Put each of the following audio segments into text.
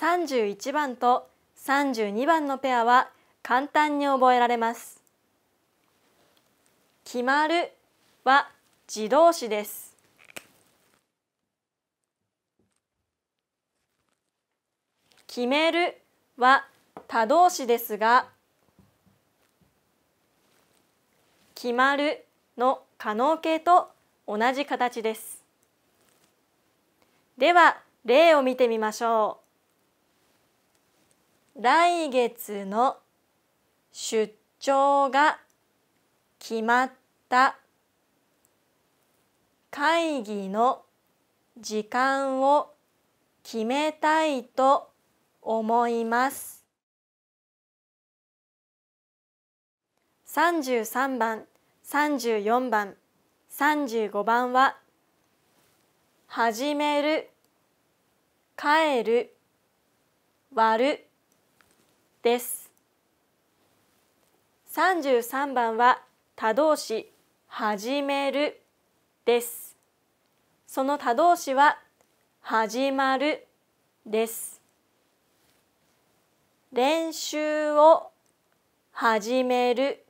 31番と32番のペアは簡単に覚えられます。決まるは自動詞です。決めるは他動詞ですが決まるの可能形と同じ形ですでは例を見てみましょう来月の出張が決まった会議の時間を決めたいと思います33番34番35番は「始める」「帰る」「割る」です33番は他動詞始めるですその他動詞は始まるです練習を始める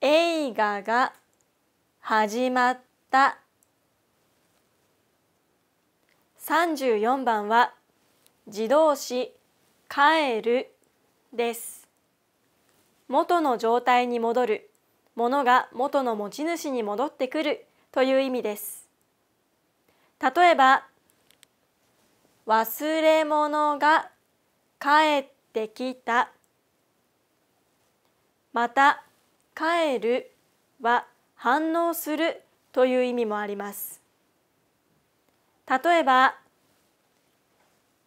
映画が始まった34番は自動詞帰るです元の状態に戻るものが元の持ち主に戻ってくるという意味です例えば忘れ物が帰ってきたまた帰るは反応するという意味もあります例えば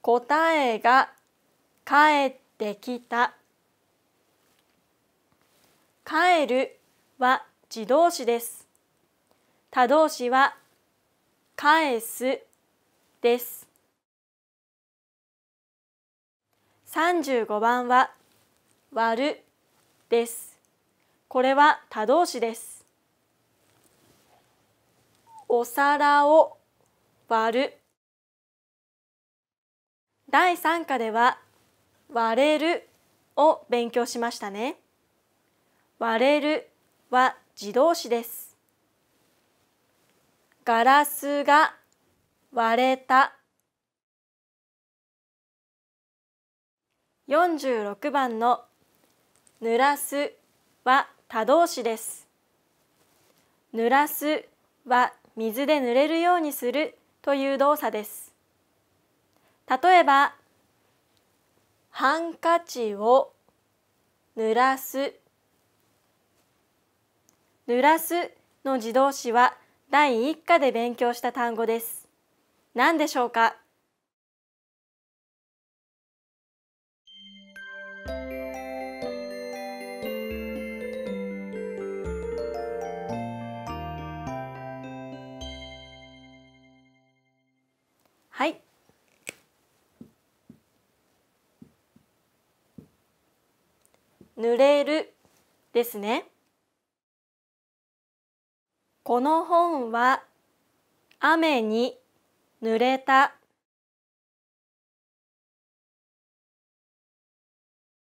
答えが帰ってきた帰るは自動詞です他動詞は返すです35番は割るですこれは他動詞ですお皿を割る第3課では割れるを勉強しましたね。割れるは自動詞です。ガラスが割れた。46番の濡らすは多動詞です。濡らすは水で濡れるようにするという動作です。例えばハンカチを濡らす濡らすの自動詞は第一課で勉強した単語です何でしょうかはい濡れるですね。この本は雨に濡れた